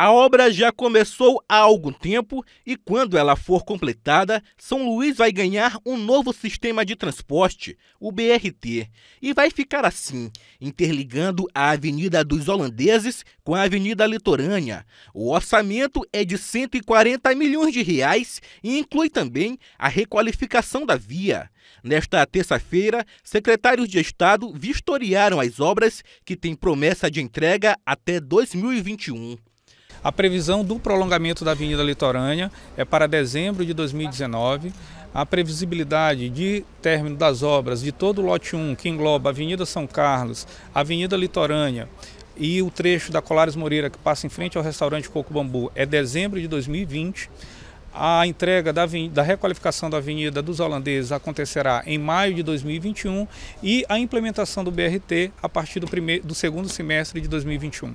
A obra já começou há algum tempo e, quando ela for completada, São Luís vai ganhar um novo sistema de transporte, o BRT, e vai ficar assim, interligando a Avenida dos Holandeses com a Avenida Litorânea. O orçamento é de 140 milhões de reais e inclui também a requalificação da via. Nesta terça-feira, secretários de Estado vistoriaram as obras que têm promessa de entrega até 2021. A previsão do prolongamento da Avenida Litorânea é para dezembro de 2019. A previsibilidade de término das obras de todo o lote 1, que engloba a Avenida São Carlos, a Avenida Litorânea e o trecho da Colares Moreira, que passa em frente ao restaurante Coco Bambu, é dezembro de 2020. A entrega da, da, requalificação da Avenida dos Holandeses acontecerá em maio de 2021 e a implementação do BRT a partir do, primeiro, do segundo semestre de 2021.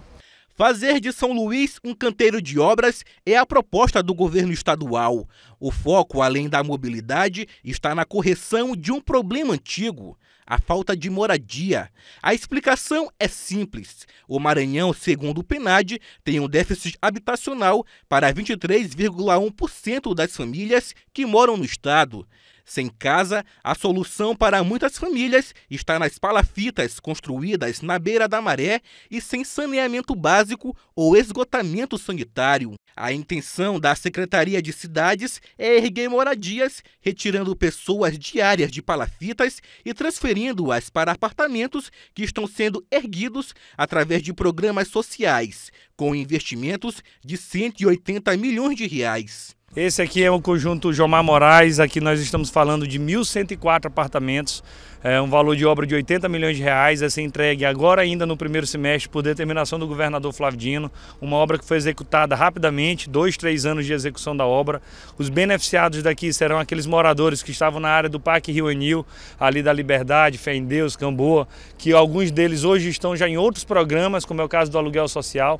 Fazer de São Luís um canteiro de obras é a proposta do governo estadual. O foco, além da mobilidade, está na correção de um problema antigo a falta de moradia. A explicação é simples. O Maranhão, segundo o PNAD, tem um déficit habitacional para 23,1% das famílias que moram no estado. Sem casa, a solução para muitas famílias está nas palafitas construídas na beira da maré e sem saneamento básico ou esgotamento sanitário. A intenção da Secretaria de Cidades é erguer moradias, retirando pessoas diárias de palafitas e transferindo-as para apartamentos que estão sendo erguidos através de programas sociais, com investimentos de 180 milhões de reais. Esse aqui é o conjunto Jomar Moraes, aqui nós estamos falando de 1.104 apartamentos, é um valor de obra de 80 milhões de reais, essa entregue agora ainda no primeiro semestre por determinação do governador Flávio Dino, uma obra que foi executada rapidamente, dois, três anos de execução da obra. Os beneficiados daqui serão aqueles moradores que estavam na área do Parque Rio Anil, ali da Liberdade, Fé em Deus, Camboa, que alguns deles hoje estão já em outros programas, como é o caso do aluguel social.